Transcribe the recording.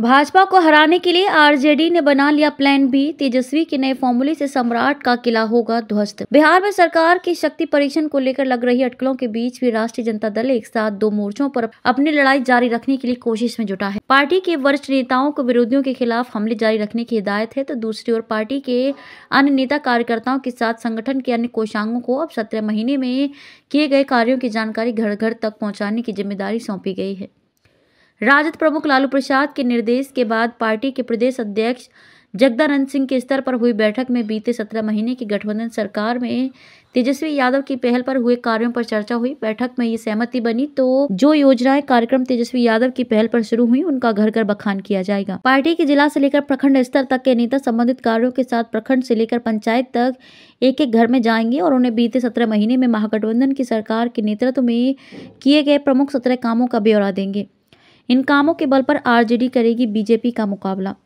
भाजपा को हराने के लिए आरजेडी ने बना लिया प्लान बी तेजस्वी के नए फॉर्मूले से सम्राट का किला होगा ध्वस्त बिहार में सरकार की शक्ति परीक्षण को लेकर लग रही अटकलों के बीच भी राष्ट्रीय जनता दल एक साथ दो मोर्चों पर अपनी लड़ाई जारी रखने के लिए कोशिश में जुटा है पार्टी के वरिष्ठ नेताओं को विरोधियों के खिलाफ हमले जारी रखने की हिदायत है तो दूसरी ओर पार्टी के अन्य नेता कार्यकर्ताओं के साथ संगठन के अन्य कोषांगों को अब सत्रह महीने में किए गए कार्यो की जानकारी घर घर तक पहुँचाने की जिम्मेदारी सौंपी गई है राजद प्रमुख लालू प्रसाद के निर्देश के बाद पार्टी के प्रदेश अध्यक्ष जगदानंद सिंह के स्तर पर हुई बैठक में बीते सत्रह महीने की गठबंधन सरकार में तेजस्वी यादव की पहल पर हुए कार्यों पर चर्चा हुई बैठक में ये सहमति बनी तो जो योजनाएं कार्यक्रम तेजस्वी यादव की पहल पर शुरू हुई उनका घर घर बखान किया जाएगा पार्टी के जिला से लेकर प्रखंड स्तर तक के नेता संबंधित कार्यों के साथ प्रखंड से लेकर पंचायत तक एक एक घर में जाएंगे और उन्हें बीते सत्रह महीने में महागठबंधन की सरकार के नेतृत्व में किए गए प्रमुख सत्रह कामों का ब्यौरा देंगे इन कामों के बल पर आरजेडी करेगी बीजेपी का मुकाबला